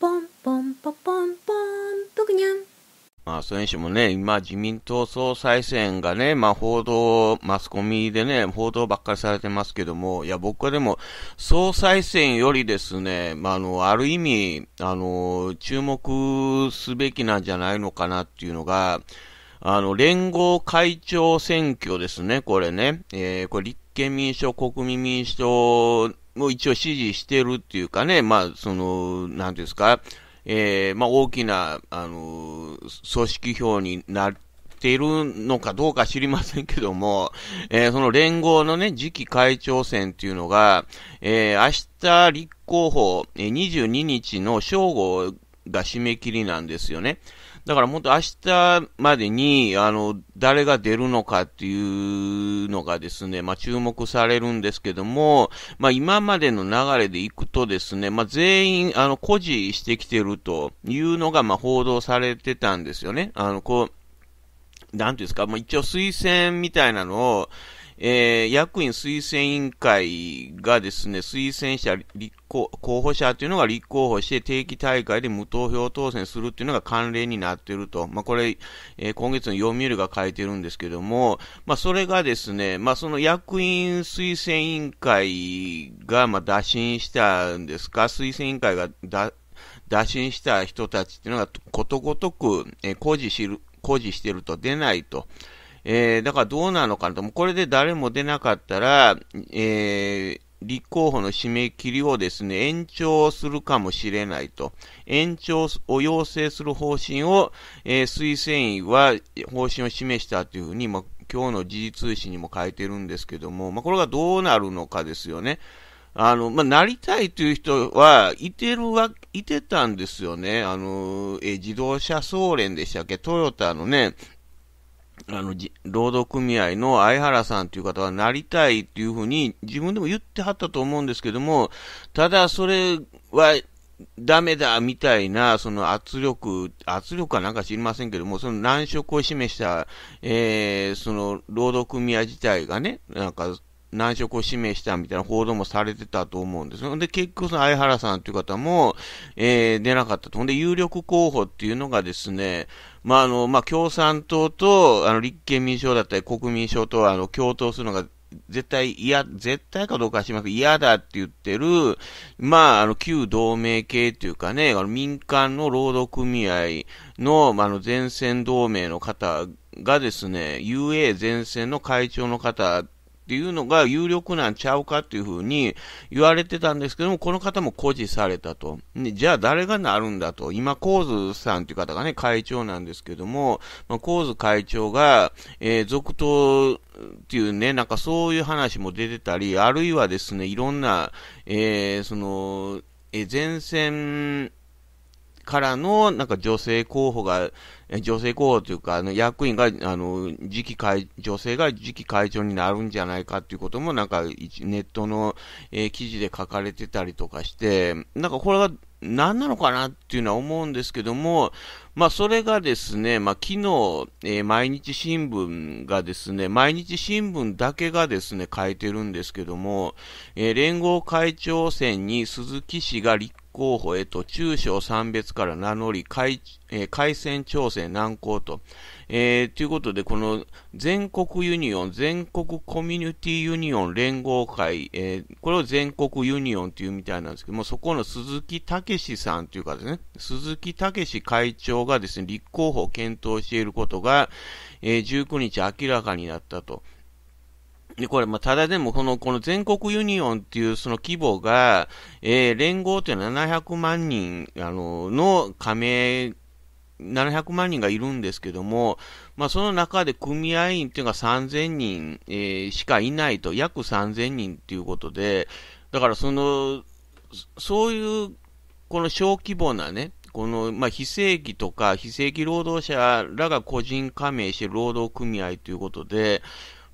ポンポンポポンポンとぐにゃん。まあ、それにしてもね、今、自民党総裁選がね、まあ、報道、マスコミでね、報道ばっかりされてますけども、いや、僕はでも、総裁選よりですね、まあ、あの、ある意味、あの、注目すべきなんじゃないのかなっていうのが、あの、連合会長選挙ですね、これね。えー、これ、立憲民主党、国民民主党う一応支持してるっていうかね、まあ、その、なんですか、えー、まあ、大きな、あの、組織票になっているのかどうか知りませんけども、えー、その連合のね、次期会長選っていうのが、えー、明日立候補、え22日の正午が締め切りなんですよね。だから本当明日までに、あの、誰が出るのかっていうのがですね、まあ、注目されるんですけども、まあ、今までの流れで行くとですね、まあ、全員、あの、孤児してきてるというのが、ま報道されてたんですよね。あの、こう、なんていうんですか、まあ、一応推薦みたいなのを、えー、役員推薦委員会がですね、推薦者、立候候補者というのが立候補して定期大会で無投票当選するというのが慣例になっていると。まあ、これ、えー、今月の読売が書いてるんですけども、まあ、それがですね、まあ、その役員推薦委員会が、ま打診したんですか、推薦委員会がだ打診した人たちっていうのがことごとく、えー、誇示しる、誇示してると出ないと。えー、だからどうなのかなと、これで誰も出なかったら、えー、立候補の締め切りをですね、延長するかもしれないと。延長を要請する方針を、えー、推薦委は方針を示したというふうに、まあ、今日の時事通信にも書いてるんですけども、まあ、これがどうなるのかですよね。あの、まあ、なりたいという人は、いてるわ、いてたんですよね。あの、え自動車総連でしたっけトヨタのね、あの、労働組合の相原さんという方はなりたいっていうふうに自分でも言ってはったと思うんですけども、ただそれはダメだみたいな、その圧力、圧力かなんか知りませんけども、その難色を示した、えー、その労働組合自体がね、なんか難色を示したみたいな報道もされてたと思うんですよ。で、結局その相原さんという方も、えー、出なかったと。で、有力候補っていうのがですね、まあ、あの、まあ、共産党と、あの、立憲民主党だったり国民党と、あの、共闘するのが、絶対嫌、絶対かどうかはしませけど、嫌だって言ってる、まあ、あの、旧同盟系っていうかね、あの民間の労働組合の、まあ、あの、前線同盟の方がですね、UA 前線の会長の方っていうのが有力なんちゃうかっていうふうに言われてたんですけども、この方も誇示されたと。じゃあ誰がなるんだと。今、コーズさんっていう方がね、会長なんですけども、まあ、コーズ会長が、えー、続投っていうね、なんかそういう話も出てたり、あるいはですね、いろんな、えー、その、えー、前線、からの、なんか女性候補が、女性候補というか、あの、役員が、あの、次期会、女性が次期会長になるんじゃないかっていうことも、なんか、ネットの、えー、記事で書かれてたりとかして、なんかこれが何なのかなっていうのは思うんですけども、まあ、それがですね、まあ、昨日、えー、毎日新聞がですね、毎日新聞だけがですね、書いてるんですけども、えー、連合会長選に鈴木氏が立候補へと中小三別から名乗り、改,、えー、改選調整難航と。えー、ということで、この全国ユニオン、全国コミュニティユニオン連合会、えー、これを全国ユニオンというみたいなんですけども、そこの鈴木武さんというかですね、鈴木武会長がですね、立候補を検討していることが、えー、19日明らかになったと。で、これ、まあ、ただでも、この、この全国ユニオンっていうその規模が、えー、連合っていうのは700万人、あの、の加盟、700万人がいるんですけども、まあ、その中で組合員っていうのが3000人、えー、しかいないと、約3000人っていうことで、だからその、そういう、この小規模なね、この、まあ、非正規とか、非正規労働者らが個人加盟して労働組合ということで、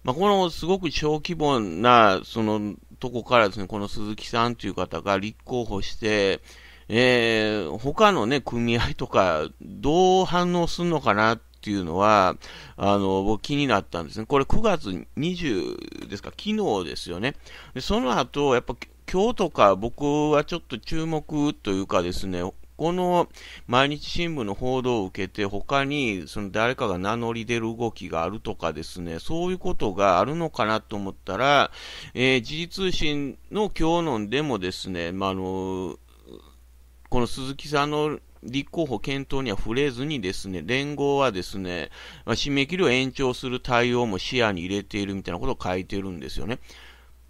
まあ、このすごく小規模な、その、とこからですね、この鈴木さんという方が立候補して、えー、他のね、組合とか、どう反応するのかなっていうのは、あの、僕気になったんですね。これ9月20ですか、昨日ですよね。で、その後、やっぱ今日とか僕はちょっと注目というかですね、この毎日新聞の報道を受けて、他にその誰かが名乗り出る動きがあるとかですね、そういうことがあるのかなと思ったら、えー、時事通信の今日のでもですね、まあ、あの、この鈴木さんの立候補検討には触れずにですね、連合はですね、まあ、締め切りを延長する対応も視野に入れているみたいなことを書いてるんですよね。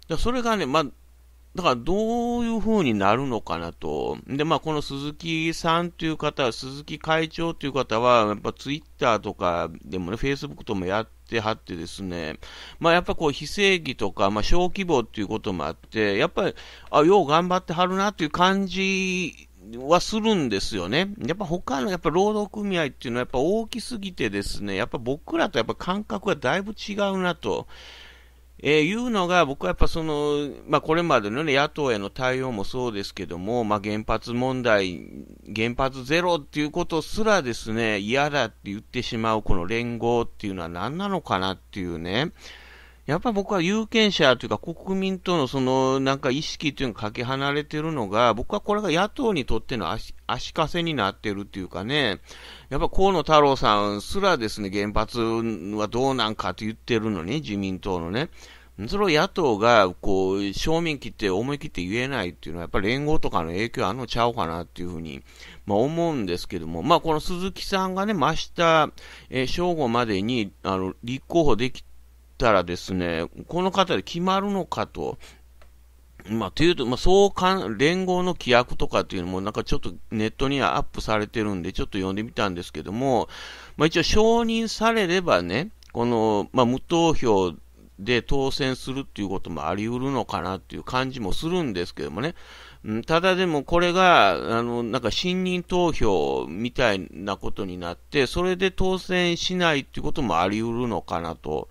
だそれがね、まあだからどういう風になるのかなと。で、まあ、この鈴木さんという方、鈴木会長という方は、やっぱツイッターとかでもね、フェイスブックともやって、はってですね、まあ、やっぱこう非正規とか、まあ、小規模っていうこともあって、やっぱり、あ、よう頑張ってはるなっていう感じはするんですよね。やっぱ他のやっぱ労働組合っていうのはやっぱ大きすぎてですね、やっぱ僕らとやっぱ感覚がだいぶ違うなと。えー、いうのが、僕はやっぱその、まあ、これまでの、ね、野党への対応もそうですけども、まあ、原発問題、原発ゼロっていうことすらですね、嫌だって言ってしまうこの連合っていうのは何なのかなっていうね、やっぱり僕は有権者というか国民とのそのなんか意識というのがかけ離れてるのが、僕はこれが野党にとっての足足かせになってるっていうかね、やっぱ河野太郎さんすらですね、原発はどうなんかと言ってるのね、自民党のね。それを野党が、こう、正面切って思い切って言えないっていうのは、やっぱり連合とかの影響あるのちゃうかなっていうふうに、まあ思うんですけども、まあこの鈴木さんがね、真下、えー、正午までに、あの、立候補できたらですね、この方で決まるのかと。まあ、というと、まあ、そうかん、連合の規約とかっていうのも、なんかちょっとネットにはアップされてるんで、ちょっと読んでみたんですけども、まあ、一応承認されればね、この、まあ、無投票で当選するっていうこともあり得るのかなっていう感じもするんですけどもね。ただでもこれが、あの、なんか信任投票みたいなことになって、それで当選しないっていうこともあり得るのかなと。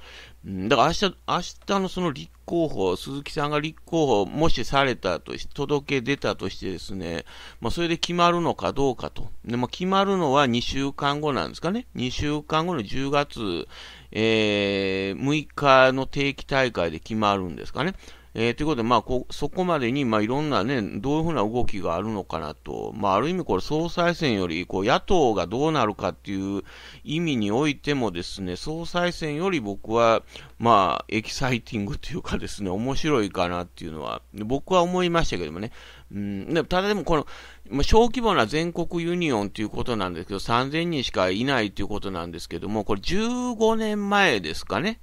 うん、だから明日、明日のその立候補、鈴木さんが立候補、もしされたとし、て、届け出たとしてですね、まあ、それで決まるのかどうかと。で、まあ、決まるのは2週間後なんですかね。2週間後の10月、えー、6日の定期大会で決まるんですかね。えー、ということで、まあこ、そこまでに、まあ、いろんなね、どういうふうな動きがあるのかなと、まあ、ある意味、これ、総裁選より、こう、野党がどうなるかっていう意味においてもですね、総裁選より僕は、まあ、エキサイティングというかですね、面白いかなっていうのは、僕は思いましたけどもね、うん、でただでも、この、まあ、小規模な全国ユニオンということなんですけど、3000人しかいないということなんですけども、これ15年前ですかね。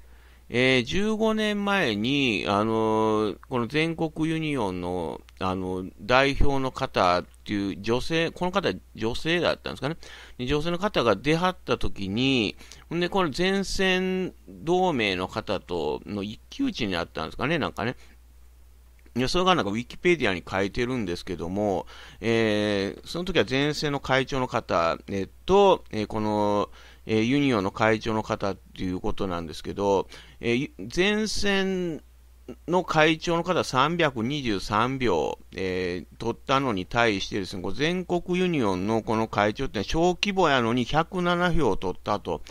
えー、15年前に、あのー、この全国ユニオンの、あのー、代表の方っていう女性、この方女性だったんですかね。女性の方が出張った時に、んで、この前線同盟の方との一騎打ちになったんですかね、なんかね。いや、それがなんかウィキペディアに書いてるんですけども、えー、その時は前線の会長の方、えと、えー、この、えー、ユニオンの会長の方ということなんですけど、えー、前線の会長の方323票、えー、取ったのに対してですね、全国ユニオンのこの会長って小規模やのに107票取ったと。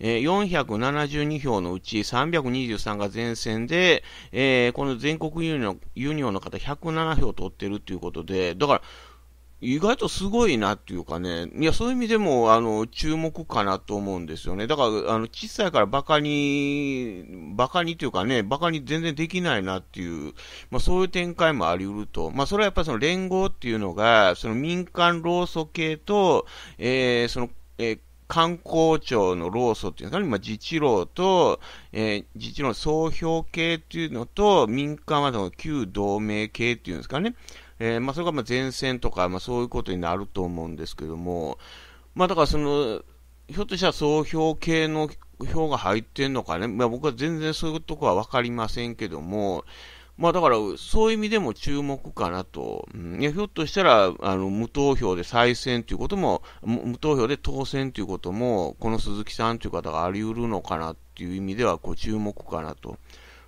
472票のうち323が前線で、えー、この全国ユニオンの方107票取ってるということで、だから意外とすごいなっていうかね、いや、そういう意味でも、あの、注目かなと思うんですよね。だから、あの、小さいからバカに、バカにというかね、バカに全然できないなっていう、まあ、そういう展開もあり得ると。まあ、それはやっぱりその連合っていうのが、その民間労組系と、えー、その、えー観光庁の労組っていうんですかま自治労と、えー、自治労の総評系っていうのと、民間はの旧同盟系っていうんですかね、えー、まあ、それがまあ前線とか、まあ、そういうことになると思うんですけども、まあ、だからその、ひょっとしたら総評系の票が入ってんのかね、まあ、僕は全然そういうとこは分かりませんけども、まあだから、そういう意味でも注目かなと。うん、いやひょっとしたら、あの、無投票で再選ということも、無投票で当選ということも、この鈴木さんという方があり得るのかなっていう意味では、こう、注目かなと。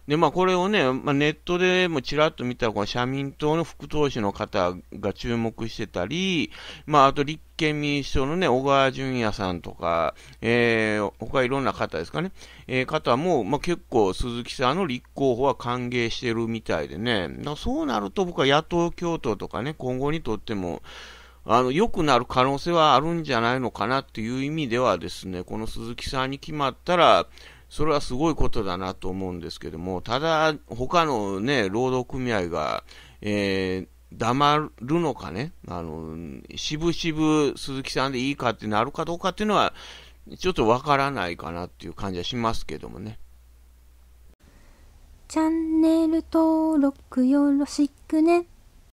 で、まあ、これをね、まあ、ネットでもちらっと見たこの社民党の副党首の方が注目してたり、まあ、あと立憲民主党のね、小川淳也さんとか、えー、他いろんな方ですかね、えー、方も、まあ、結構鈴木さんの立候補は歓迎してるみたいでね、そうなると僕は野党共闘とかね、今後にとっても、あの、良くなる可能性はあるんじゃないのかなっていう意味ではですね、この鈴木さんに決まったら、それはすごいことだなと思うんですけども、ただ、他のね、労働組合が、えー、黙るのかね、あの、しぶしぶ鈴木さんでいいかってなるかどうかっていうのは、ちょっとわからないかなっていう感じはしますけどもね。チャンネル登録よろしくね。